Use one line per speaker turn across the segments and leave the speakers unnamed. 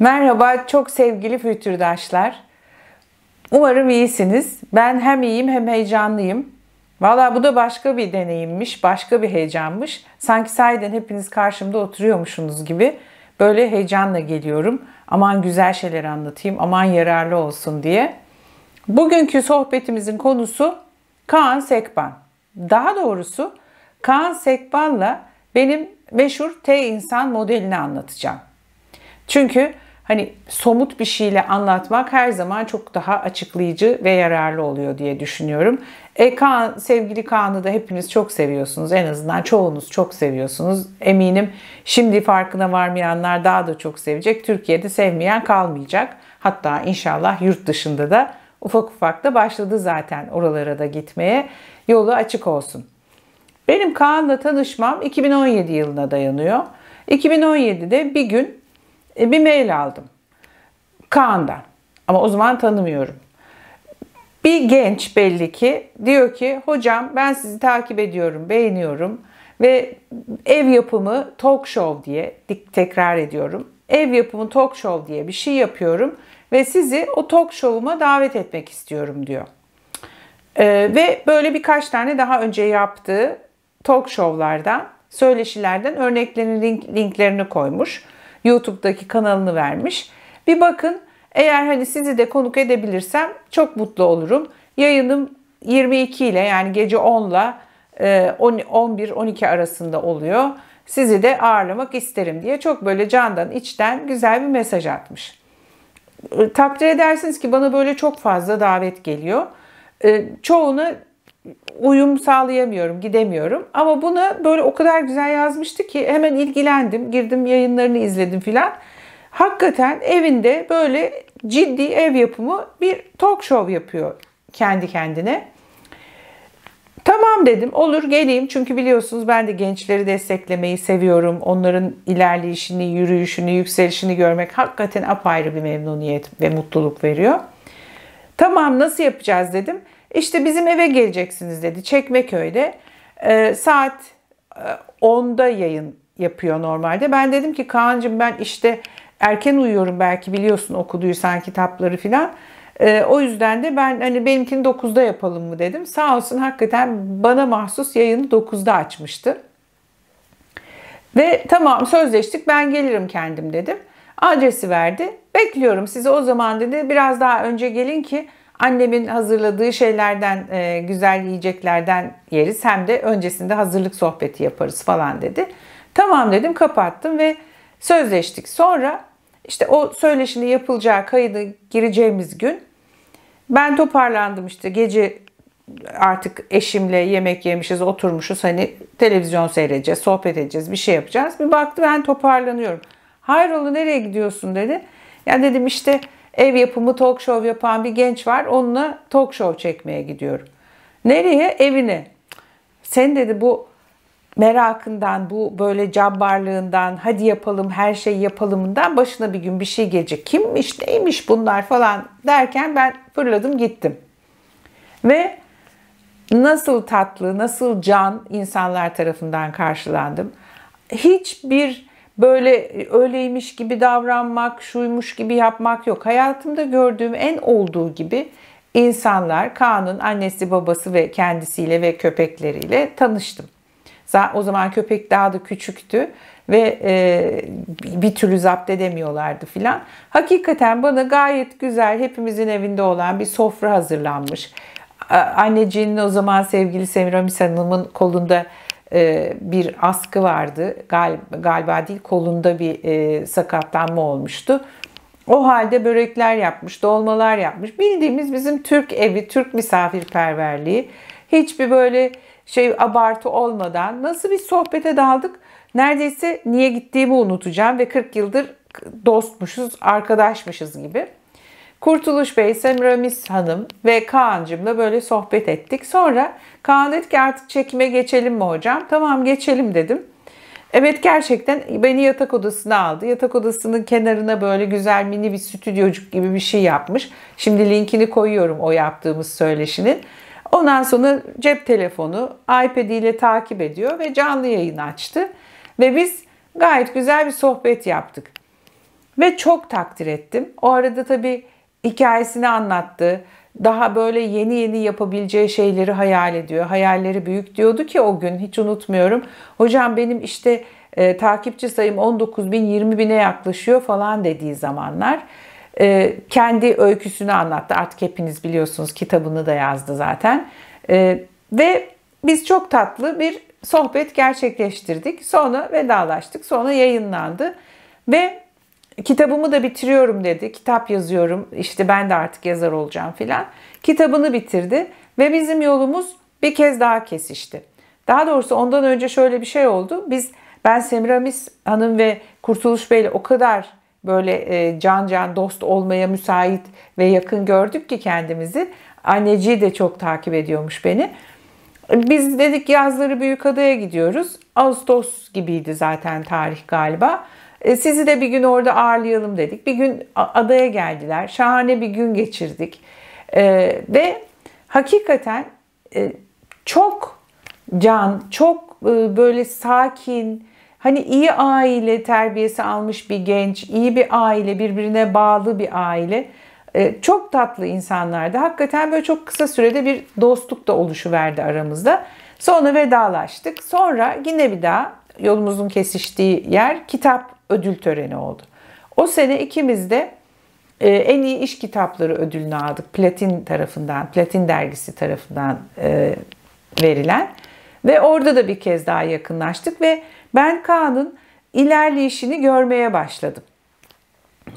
Merhaba çok sevgili fütürdaşlar. Umarım iyisiniz. Ben hem iyiyim hem heyecanlıyım. Valla bu da başka bir deneyimmiş, başka bir heyecanmış. Sanki sahiden hepiniz karşımda oturuyormuşsunuz gibi. Böyle heyecanla geliyorum. Aman güzel şeyler anlatayım, aman yararlı olsun diye. Bugünkü sohbetimizin konusu Kaan Sekban. Daha doğrusu Kaan Sekban'la benim meşhur T insan modelini anlatacağım. Çünkü hani somut bir şeyle anlatmak her zaman çok daha açıklayıcı ve yararlı oluyor diye düşünüyorum. E, Kaan, sevgili Kaan'ı da hepiniz çok seviyorsunuz. En azından çoğunuz çok seviyorsunuz. Eminim şimdi farkına varmayanlar daha da çok sevecek. Türkiye'de sevmeyen kalmayacak. Hatta inşallah yurt dışında da ufak ufak da başladı zaten oralara da gitmeye. Yolu açık olsun. Benim Kaan'la tanışmam 2017 yılına dayanıyor. 2017'de bir gün e, bir mail aldım. Kaan'dan. Ama o zaman tanımıyorum. Bir genç belli ki diyor ki hocam ben sizi takip ediyorum, beğeniyorum ve ev yapımı talk show diye tekrar ediyorum. Ev yapımı talk show diye bir şey yapıyorum ve sizi o talk show'uma davet etmek istiyorum diyor. Ee, ve böyle birkaç tane daha önce yaptığı talk show'lardan, söyleşilerden örneklerin link, linklerini koymuş. YouTube'daki kanalını vermiş. Bir bakın eğer hani sizi de konuk edebilirsem çok mutlu olurum. Yayınım 22 ile yani gece 10 ile 11-12 arasında oluyor. Sizi de ağırlamak isterim diye çok böyle candan içten güzel bir mesaj atmış. E, takdir edersiniz ki bana böyle çok fazla davet geliyor. E, çoğunu uyum sağlayamıyorum, gidemiyorum. Ama bunu böyle o kadar güzel yazmıştı ki hemen ilgilendim, girdim yayınlarını izledim filan. Hakikaten evinde böyle ciddi ev yapımı bir talk show yapıyor kendi kendine. Tamam dedim olur geleyim çünkü biliyorsunuz ben de gençleri desteklemeyi seviyorum. Onların ilerleyişini, yürüyüşünü, yükselişini görmek hakikaten apayrı bir memnuniyet ve mutluluk veriyor. Tamam nasıl yapacağız dedim. İşte bizim eve geleceksiniz dedi Çekmeköy'de. E, saat e, 10'da yayın yapıyor normalde. Ben dedim ki Kaan'cığım ben işte erken uyuyorum belki biliyorsun okuduysan kitapları filan. E, o yüzden de ben hani benimkini 9'da yapalım mı dedim. Sağ olsun hakikaten bana mahsus yayını 9'da açmıştı. Ve tamam sözleştik ben gelirim kendim dedim. Adresi verdi. Bekliyorum sizi o zaman dedi. Biraz daha önce gelin ki annemin hazırladığı şeylerden, e, güzel yiyeceklerden yeriz hem de öncesinde hazırlık sohbeti yaparız falan dedi. Tamam dedim kapattım ve sözleştik. Sonra işte o söyleşinin yapılacağı kaydı gireceğimiz gün ben toparlandım işte gece artık eşimle yemek yemişiz, oturmuşuz. Hani televizyon seyredeceğiz, sohbet edeceğiz, bir şey yapacağız. Bir baktı ben toparlanıyorum. Hayrola nereye gidiyorsun dedi. Ya dedim işte ev yapımı talk show yapan bir genç var. Onunla talk show çekmeye gidiyorum. Nereye? Evine. Sen dedi bu merakından, bu böyle cabbarlığından, hadi yapalım her şey yapalımından başına bir gün bir şey gelecek. Kimmiş, neymiş bunlar falan derken ben fırladım gittim. Ve nasıl tatlı, nasıl can insanlar tarafından karşılandım. Hiçbir böyle e, öyleymiş gibi davranmak, şuymuş gibi yapmak yok. Hayatımda gördüğüm en olduğu gibi insanlar Kaan'ın annesi, babası ve kendisiyle ve köpekleriyle tanıştım. O zaman köpek daha da küçüktü ve e, bir türlü zapt edemiyorlardı filan. Hakikaten bana gayet güzel hepimizin evinde olan bir sofra hazırlanmış. Anneciğinin o zaman sevgili Semiramis Hanım'ın kolunda e, bir askı vardı. Gal, galiba değil kolunda bir e, sakatlanma olmuştu. O halde börekler yapmış, dolmalar yapmış. Bildiğimiz bizim Türk evi, Türk misafirperverliği. Hiçbir böyle şey abartı olmadan nasıl bir sohbete daldık. Neredeyse niye gittiğimi unutacağım ve 40 yıldır dostmuşuz, arkadaşmışız gibi. Kurtuluş Bey, Semiramis Hanım ve Kaan'cımla böyle sohbet ettik. Sonra Kaan dedi ki artık çekime geçelim mi hocam? Tamam geçelim dedim. Evet gerçekten beni yatak odasına aldı. Yatak odasının kenarına böyle güzel mini bir stüdyocuk gibi bir şey yapmış. Şimdi linkini koyuyorum o yaptığımız söyleşinin. Ondan sonra cep telefonu iPad ile takip ediyor ve canlı yayın açtı. Ve biz gayet güzel bir sohbet yaptık. Ve çok takdir ettim. O arada tabii hikayesini anlattı. Daha böyle yeni yeni yapabileceği şeyleri hayal ediyor. Hayalleri büyük diyordu ki o gün hiç unutmuyorum. Hocam benim işte e, takipçi sayım 19 bin 20 bine yaklaşıyor falan dediği zamanlar e, kendi öyküsünü anlattı. Artık hepiniz biliyorsunuz kitabını da yazdı zaten. E, ve biz çok tatlı bir sohbet gerçekleştirdik. Sonra vedalaştık. Sonra yayınlandı. Ve kitabımı da bitiriyorum dedi. Kitap yazıyorum. İşte ben de artık yazar olacağım filan. Kitabını bitirdi ve bizim yolumuz bir kez daha kesişti. Daha doğrusu ondan önce şöyle bir şey oldu. Biz ben Semiramis Hanım ve Kurtuluş Bey'le o kadar böyle e, can can dost olmaya müsait ve yakın gördük ki kendimizi. Anneciği de çok takip ediyormuş beni. Biz dedik yazları Büyükada'ya gidiyoruz. Ağustos gibiydi zaten tarih galiba. E, sizi de bir gün orada ağırlayalım dedik. Bir gün adaya geldiler. Şahane bir gün geçirdik. Ee, ve hakikaten e, çok can, çok e, böyle sakin, hani iyi aile terbiyesi almış bir genç, iyi bir aile, birbirine bağlı bir aile. E, çok tatlı insanlardı. Hakikaten böyle çok kısa sürede bir dostluk da oluşuverdi aramızda. Sonra vedalaştık. Sonra yine bir daha yolumuzun kesiştiği yer kitap ödül töreni oldu. O sene ikimiz de e, en iyi iş kitapları ödülünü aldık. Platin tarafından, Platin dergisi tarafından e, verilen. Ve orada da bir kez daha yakınlaştık ve ben Kaan'ın ilerleyişini görmeye başladım.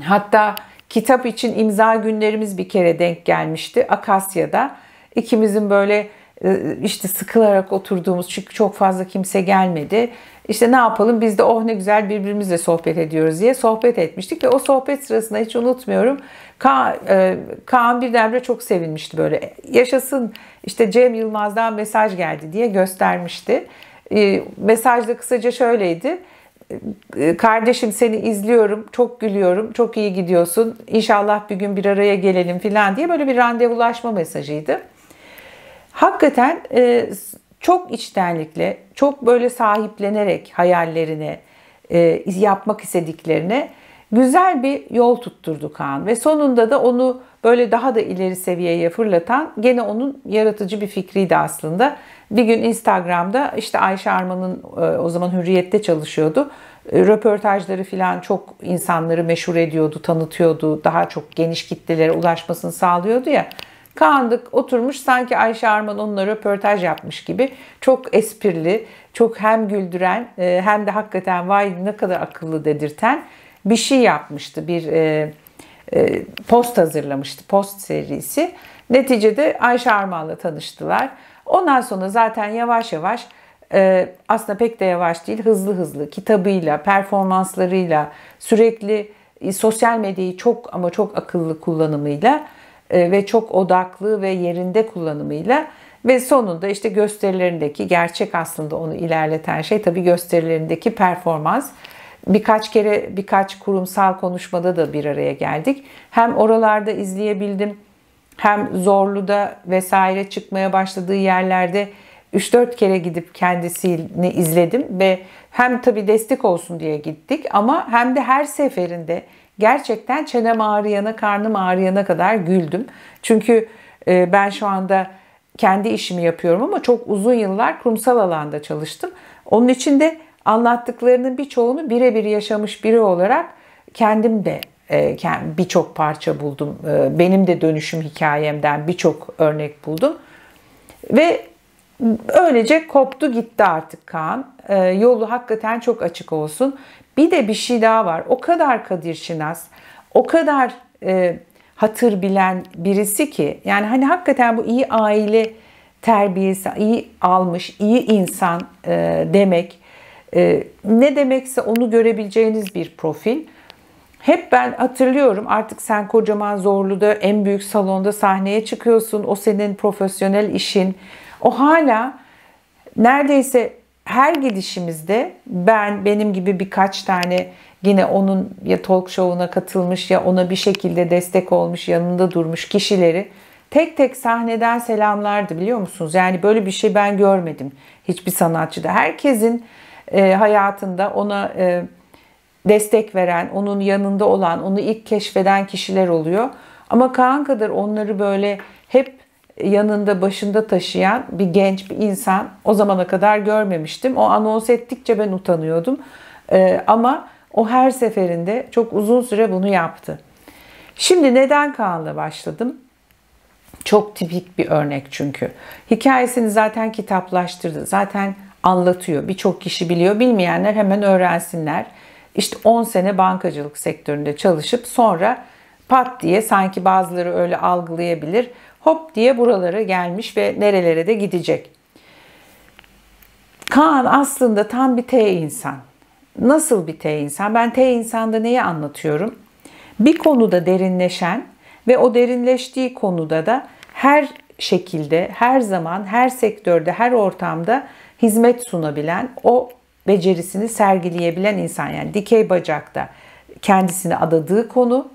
Hatta kitap için imza günlerimiz bir kere denk gelmişti Akasya'da. İkimizin böyle ee, işte sıkılarak oturduğumuz çünkü çok fazla kimse gelmedi. İşte ne yapalım biz de oh ne güzel birbirimizle sohbet ediyoruz diye sohbet etmiştik ve o sohbet sırasında hiç unutmuyorum. Ka e, Kaan birdenbire çok sevinmişti böyle. Yaşasın işte Cem Yılmaz'dan mesaj geldi diye göstermişti. E, mesaj da kısaca şöyleydi. E, kardeşim seni izliyorum, çok gülüyorum, çok iyi gidiyorsun. İnşallah bir gün bir araya gelelim falan diye böyle bir randevulaşma mesajıydı. Hakikaten e, çok içtenlikle, çok böyle sahiplenerek hayallerine, e, yapmak istediklerine güzel bir yol tutturdu Kaan. Ve sonunda da onu böyle daha da ileri seviyeye fırlatan gene onun yaratıcı bir fikriydi aslında. Bir gün Instagram'da işte Ayşe Arman'ın e, o zaman Hürriyet'te çalışıyordu. E, röportajları filan çok insanları meşhur ediyordu, tanıtıyordu. Daha çok geniş kitlelere ulaşmasını sağlıyordu ya. Kaan oturmuş sanki Ayşe Arman onunla röportaj yapmış gibi. Çok esprili, çok hem güldüren e, hem de hakikaten vay ne kadar akıllı dedirten bir şey yapmıştı. Bir e, e, post hazırlamıştı, post serisi. Neticede Ayşe Arman'la tanıştılar. Ondan sonra zaten yavaş yavaş aslında pek de yavaş değil hızlı hızlı kitabıyla, performanslarıyla, sürekli sosyal medyayı çok ama çok akıllı kullanımıyla e, ve çok odaklı ve yerinde kullanımıyla ve sonunda işte gösterilerindeki gerçek aslında onu ilerleten şey tabii gösterilerindeki performans. Birkaç kere birkaç kurumsal konuşmada da bir araya geldik. Hem oralarda izleyebildim hem Zorlu'da vesaire çıkmaya başladığı yerlerde 3-4 kere gidip kendisini izledim ve hem tabii destek olsun diye gittik ama hem de her seferinde gerçekten çenem ağrıyana, karnım ağrıyana kadar güldüm. Çünkü e, ben şu anda kendi işimi yapıyorum ama çok uzun yıllar kurumsal alanda çalıştım. Onun için de anlattıklarının birçoğunu birebir yaşamış biri olarak kendim de e, birçok parça buldum. E, benim de dönüşüm hikayemden birçok örnek buldum. Ve öylece koptu gitti artık Kaan. Yolu hakikaten çok açık olsun. Bir de bir şey daha var. O kadar Kadir Şinas, o kadar e, hatır bilen birisi ki yani hani hakikaten bu iyi aile terbiyesi, iyi almış, iyi insan e, demek e, ne demekse onu görebileceğiniz bir profil. Hep ben hatırlıyorum artık sen kocaman zorluda en büyük salonda sahneye çıkıyorsun. O senin profesyonel işin. O hala neredeyse her gidişimizde ben benim gibi birkaç tane yine onun ya talk show'una katılmış ya ona bir şekilde destek olmuş yanında durmuş kişileri tek tek sahneden selamlardı biliyor musunuz? Yani böyle bir şey ben görmedim hiçbir sanatçıda. Herkesin e, hayatında ona e, destek veren, onun yanında olan, onu ilk keşfeden kişiler oluyor. Ama Kaan kadar onları böyle hep yanında başında taşıyan bir genç bir insan o zamana kadar görmemiştim. O anons ettikçe ben utanıyordum. Ee, ama o her seferinde çok uzun süre bunu yaptı. Şimdi neden Kaan'la başladım? Çok tipik bir örnek çünkü. Hikayesini zaten kitaplaştırdı. Zaten anlatıyor. Birçok kişi biliyor. Bilmeyenler hemen öğrensinler. İşte 10 sene bankacılık sektöründe çalışıp sonra pat diye sanki bazıları öyle algılayabilir hop diye buralara gelmiş ve nerelere de gidecek. Kaan aslında tam bir T insan. Nasıl bir T insan? Ben T insanda neyi anlatıyorum? Bir konuda derinleşen ve o derinleştiği konuda da her şekilde, her zaman, her sektörde, her ortamda hizmet sunabilen, o becerisini sergileyebilen insan. Yani dikey bacakta kendisini adadığı konu,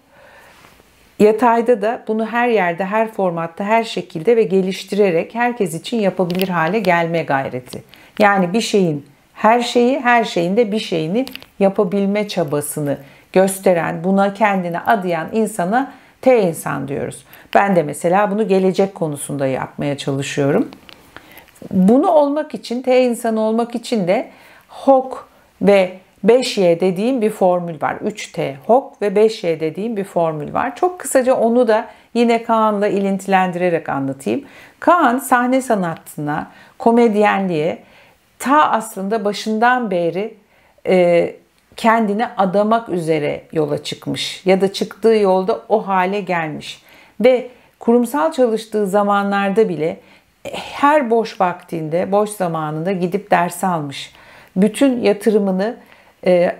Yatayda da bunu her yerde, her formatta, her şekilde ve geliştirerek herkes için yapabilir hale gelme gayreti. Yani bir şeyin her şeyi, her şeyin de bir şeyini yapabilme çabasını gösteren, buna kendine adayan insana T insan diyoruz. Ben de mesela bunu gelecek konusunda yapmaya çalışıyorum. Bunu olmak için, T insanı olmak için de hok ve 5Y dediğim bir formül var. 3T HOK ve 5Y dediğim bir formül var. Çok kısaca onu da yine Kaan'la ilintilendirerek anlatayım. Kaan sahne sanatına, komedyenliğe ta aslında başından beri e, kendini adamak üzere yola çıkmış ya da çıktığı yolda o hale gelmiş. Ve kurumsal çalıştığı zamanlarda bile e, her boş vaktinde, boş zamanında gidip ders almış. Bütün yatırımını e,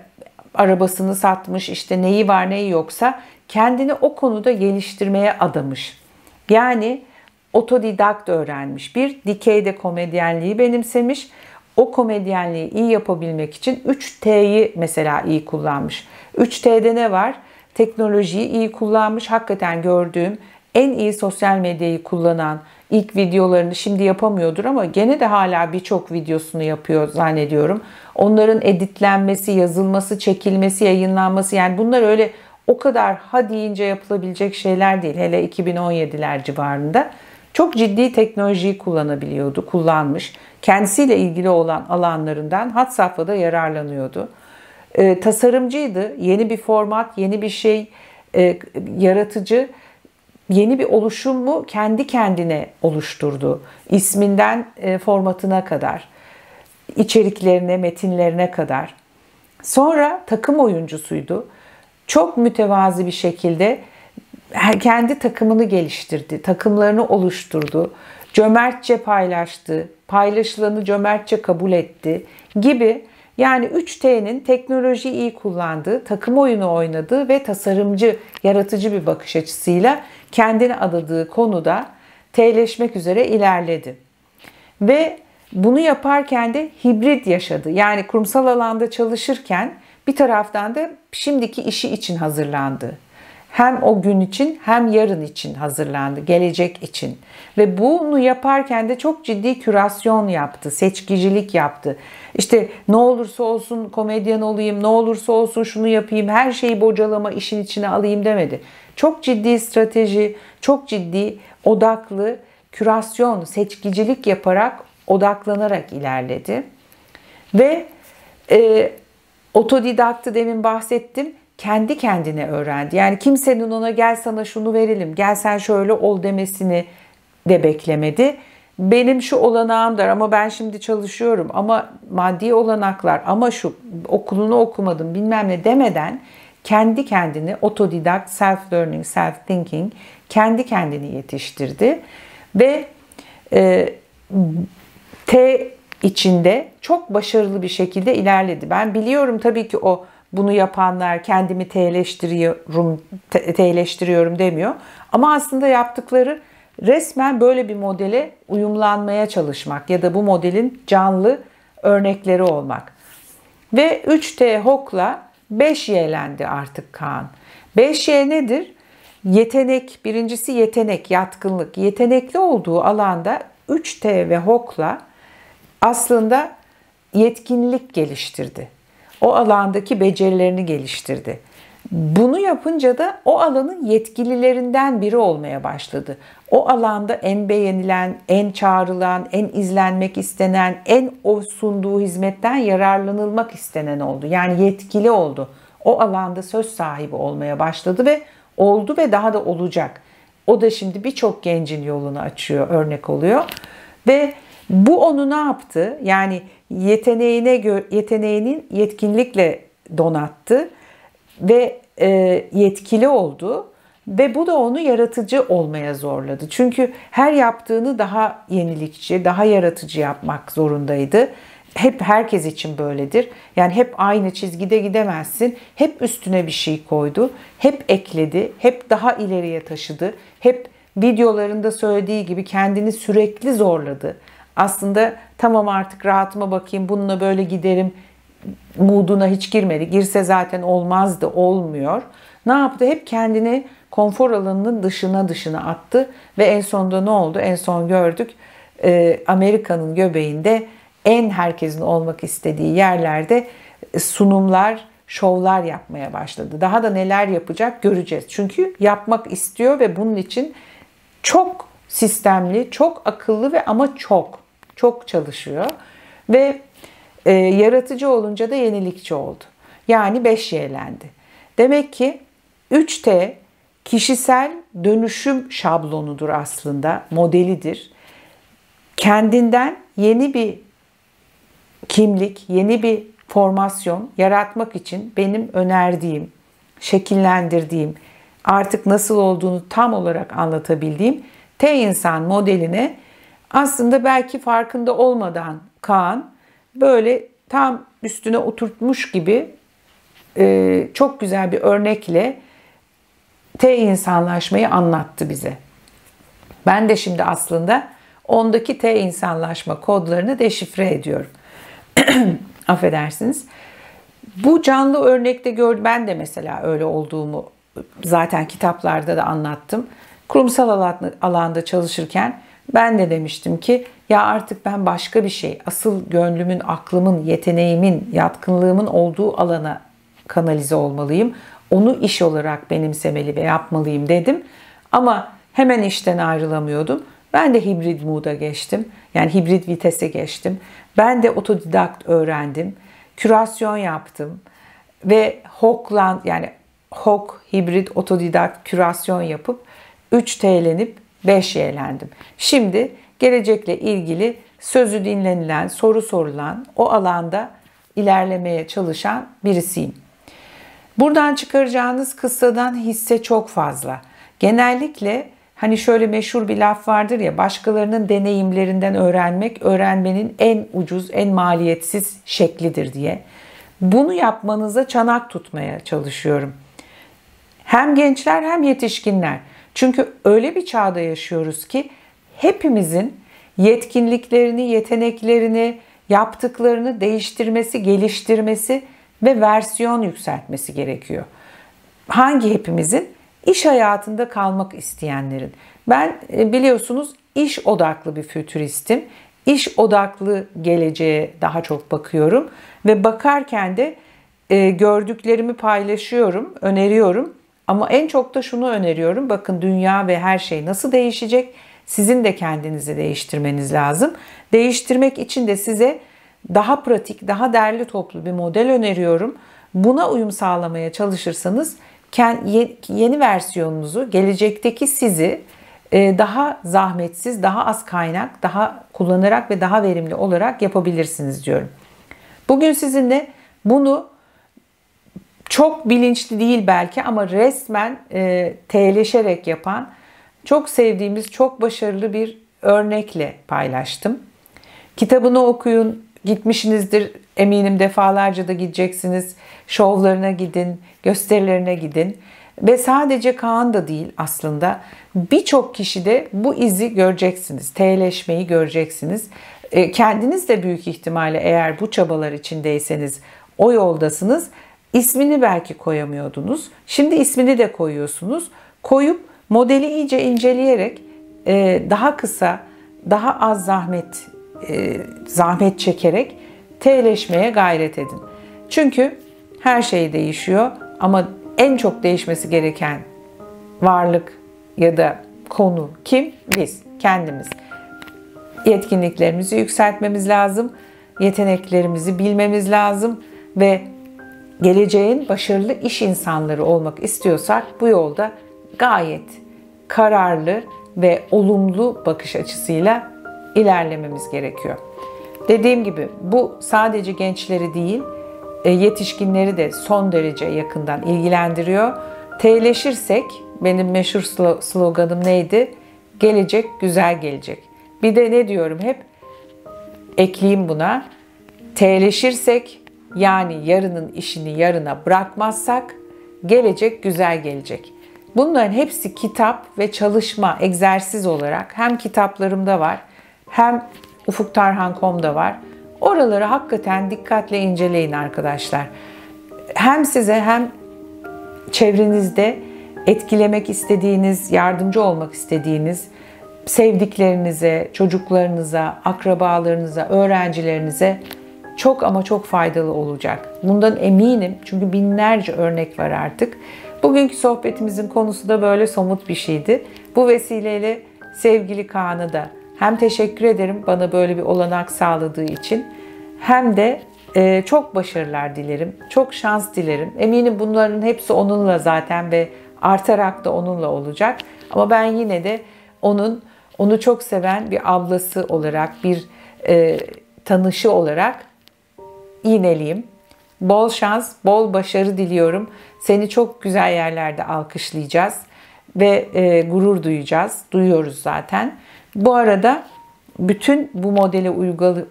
arabasını satmış, işte neyi var neyi yoksa kendini o konuda geliştirmeye adamış. Yani otodidakt öğrenmiş. Bir dikeyde komedyenliği benimsemiş. O komedyenliği iyi yapabilmek için 3T'yi mesela iyi kullanmış. 3T'de ne var? Teknolojiyi iyi kullanmış. Hakikaten gördüğüm en iyi sosyal medyayı kullanan, ilk videolarını şimdi yapamıyordur ama gene de hala birçok videosunu yapıyor zannediyorum. Onların editlenmesi, yazılması, çekilmesi, yayınlanması yani bunlar öyle o kadar ha deyince yapılabilecek şeyler değil. Hele 2017'ler civarında çok ciddi teknolojiyi kullanabiliyordu, kullanmış. Kendisiyle ilgili olan alanlarından hat safhada yararlanıyordu. E, tasarımcıydı. Yeni bir format, yeni bir şey, e, yaratıcı yeni bir oluşum mu? kendi kendine oluşturdu. İsminden e, formatına kadar, içeriklerine, metinlerine kadar. Sonra takım oyuncusuydu. Çok mütevazi bir şekilde kendi takımını geliştirdi, takımlarını oluşturdu, cömertçe paylaştı, paylaşılanı cömertçe kabul etti gibi yani 3T'nin teknolojiyi iyi kullandığı, takım oyunu oynadığı ve tasarımcı, yaratıcı bir bakış açısıyla kendini adadığı konuda T'leşmek üzere ilerledi. Ve bunu yaparken de hibrit yaşadı. Yani kurumsal alanda çalışırken bir taraftan da şimdiki işi için hazırlandı hem o gün için hem yarın için hazırlandı, gelecek için. Ve bunu yaparken de çok ciddi kürasyon yaptı, seçkicilik yaptı. İşte ne olursa olsun komedyen olayım, ne olursa olsun şunu yapayım, her şeyi bocalama işin içine alayım demedi. Çok ciddi strateji, çok ciddi odaklı kürasyon, seçkicilik yaparak, odaklanarak ilerledi. Ve e, otodidaktı demin bahsettim kendi kendine öğrendi. Yani kimsenin ona gel sana şunu verelim, gel sen şöyle ol demesini de beklemedi. Benim şu olanağımdır ama ben şimdi çalışıyorum ama maddi olanaklar ama şu okulunu okumadım bilmem ne demeden kendi kendini otodidak, self learning, self thinking kendi kendini yetiştirdi ve e, T içinde çok başarılı bir şekilde ilerledi. Ben biliyorum tabii ki o bunu yapanlar kendimi teğleştiriyorum, te- teğleştiriyorum demiyor. Ama aslında yaptıkları resmen böyle bir modele uyumlanmaya çalışmak ya da bu modelin canlı örnekleri olmak. Ve 3T Hok'la 5Y'lendi artık Kaan. 5Y nedir? Yetenek, birincisi yetenek, yatkınlık. Yetenekli olduğu alanda 3T ve Hok'la aslında yetkinlik geliştirdi. O alandaki becerilerini geliştirdi. Bunu yapınca da o alanın yetkililerinden biri olmaya başladı. O alanda en beğenilen, en çağrılan, en izlenmek istenen, en o sunduğu hizmetten yararlanılmak istenen oldu. Yani yetkili oldu. O alanda söz sahibi olmaya başladı ve oldu ve daha da olacak. O da şimdi birçok gencin yolunu açıyor, örnek oluyor. Ve bu onu ne yaptı? Yani yeteneğine yeteneğinin yetkinlikle donattı ve e, yetkili oldu ve bu da onu yaratıcı olmaya zorladı. Çünkü her yaptığını daha yenilikçi, daha yaratıcı yapmak zorundaydı. Hep herkes için böyledir. Yani hep aynı çizgide gidemezsin. Hep üstüne bir şey koydu. Hep ekledi. Hep daha ileriye taşıdı. Hep videolarında söylediği gibi kendini sürekli zorladı aslında tamam artık rahatıma bakayım bununla böyle giderim mooduna hiç girmedi. Girse zaten olmazdı, olmuyor. Ne yaptı? Hep kendini konfor alanının dışına dışına attı ve en sonunda ne oldu? En son gördük e, Amerika'nın göbeğinde en herkesin olmak istediği yerlerde sunumlar, şovlar yapmaya başladı. Daha da neler yapacak göreceğiz. Çünkü yapmak istiyor ve bunun için çok sistemli, çok akıllı ve ama çok, çok çalışıyor. Ve e, yaratıcı olunca da yenilikçi oldu. Yani 5 yelendi. Demek ki 3T kişisel dönüşüm şablonudur aslında, modelidir. Kendinden yeni bir kimlik, yeni bir formasyon yaratmak için benim önerdiğim, şekillendirdiğim, artık nasıl olduğunu tam olarak anlatabildiğim T insan modeline aslında belki farkında olmadan Kaan böyle tam üstüne oturtmuş gibi e, çok güzel bir örnekle T insanlaşmayı anlattı bize. Ben de şimdi aslında ondaki T insanlaşma kodlarını deşifre ediyorum. Affedersiniz. Bu canlı örnekte gördüm. Ben de mesela öyle olduğumu zaten kitaplarda da anlattım kurumsal alanda çalışırken ben de demiştim ki ya artık ben başka bir şey, asıl gönlümün, aklımın, yeteneğimin, yatkınlığımın olduğu alana kanalize olmalıyım. Onu iş olarak benimsemeli ve yapmalıyım dedim. Ama hemen işten ayrılamıyordum. Ben de hibrit mood'a geçtim. Yani hibrit vitese geçtim. Ben de otodidakt öğrendim. Kürasyon yaptım. Ve hokland, yani HOK, hibrit, otodidakt, kürasyon yapıp 3T'lenip 5Y'lendim. Şimdi gelecekle ilgili sözü dinlenilen, soru sorulan, o alanda ilerlemeye çalışan birisiyim. Buradan çıkaracağınız kıssadan hisse çok fazla. Genellikle hani şöyle meşhur bir laf vardır ya başkalarının deneyimlerinden öğrenmek öğrenmenin en ucuz, en maliyetsiz şeklidir diye. Bunu yapmanıza çanak tutmaya çalışıyorum. Hem gençler hem yetişkinler çünkü öyle bir çağda yaşıyoruz ki hepimizin yetkinliklerini, yeteneklerini, yaptıklarını değiştirmesi, geliştirmesi ve versiyon yükseltmesi gerekiyor. Hangi hepimizin? İş hayatında kalmak isteyenlerin. Ben e, biliyorsunuz iş odaklı bir fütüristim. İş odaklı geleceğe daha çok bakıyorum ve bakarken de e, gördüklerimi paylaşıyorum, öneriyorum ama en çok da şunu öneriyorum. Bakın dünya ve her şey nasıl değişecek? Sizin de kendinizi değiştirmeniz lazım. Değiştirmek için de size daha pratik, daha derli toplu bir model öneriyorum. Buna uyum sağlamaya çalışırsanız yeni versiyonunuzu, gelecekteki sizi e, daha zahmetsiz, daha az kaynak, daha kullanarak ve daha verimli olarak yapabilirsiniz diyorum. Bugün sizinle bunu çok bilinçli değil belki ama resmen e, T'leşerek yapan çok sevdiğimiz, çok başarılı bir örnekle paylaştım. Kitabını okuyun, gitmişinizdir eminim defalarca da gideceksiniz. Şovlarına gidin, gösterilerine gidin. Ve sadece Kaan da değil aslında birçok kişi de bu izi göreceksiniz. T'leşmeyi göreceksiniz. E, kendiniz de büyük ihtimalle eğer bu çabalar içindeyseniz o yoldasınız İsmini belki koyamıyordunuz. Şimdi ismini de koyuyorsunuz. Koyup modeli iyice inceleyerek e, daha kısa, daha az zahmet e, zahmet çekerek T'leşmeye gayret edin. Çünkü her şey değişiyor ama en çok değişmesi gereken varlık ya da konu kim? Biz, kendimiz. Yetkinliklerimizi yükseltmemiz lazım, yeteneklerimizi bilmemiz lazım ve geleceğin başarılı iş insanları olmak istiyorsak bu yolda gayet kararlı ve olumlu bakış açısıyla ilerlememiz gerekiyor. Dediğim gibi bu sadece gençleri değil, e, yetişkinleri de son derece yakından ilgilendiriyor. T'leşirsek benim meşhur sloganım neydi? Gelecek güzel gelecek. Bir de ne diyorum hep? Ekleyeyim buna. T'leşirsek yani yarının işini yarına bırakmazsak gelecek güzel gelecek. Bunların hepsi kitap ve çalışma, egzersiz olarak hem kitaplarımda var hem ufuktarhan.com'da var. Oraları hakikaten dikkatle inceleyin arkadaşlar. Hem size hem çevrenizde etkilemek istediğiniz, yardımcı olmak istediğiniz sevdiklerinize, çocuklarınıza, akrabalarınıza, öğrencilerinize çok ama çok faydalı olacak. Bundan eminim çünkü binlerce örnek var artık. Bugünkü sohbetimizin konusu da böyle somut bir şeydi. Bu vesileyle sevgili Kaan'a da hem teşekkür ederim bana böyle bir olanak sağladığı için hem de e, çok başarılar dilerim, çok şans dilerim. Eminim bunların hepsi onunla zaten ve artarak da onunla olacak. Ama ben yine de onun onu çok seven bir ablası olarak, bir e, tanışı olarak iğneliyim. Bol şans, bol başarı diliyorum. Seni çok güzel yerlerde alkışlayacağız ve e, gurur duyacağız. Duyuyoruz zaten. Bu arada bütün bu modeli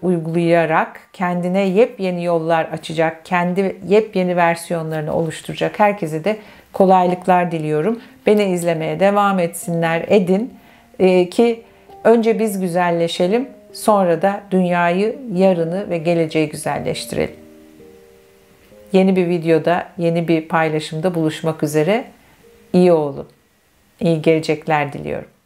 uygulayarak kendine yepyeni yollar açacak, kendi yepyeni versiyonlarını oluşturacak herkese de kolaylıklar diliyorum. Beni izlemeye devam etsinler, edin e, ki önce biz güzelleşelim, Sonra da dünyayı, yarını ve geleceği güzelleştirelim. Yeni bir videoda, yeni bir paylaşımda buluşmak üzere. İyi olun. İyi gelecekler diliyorum.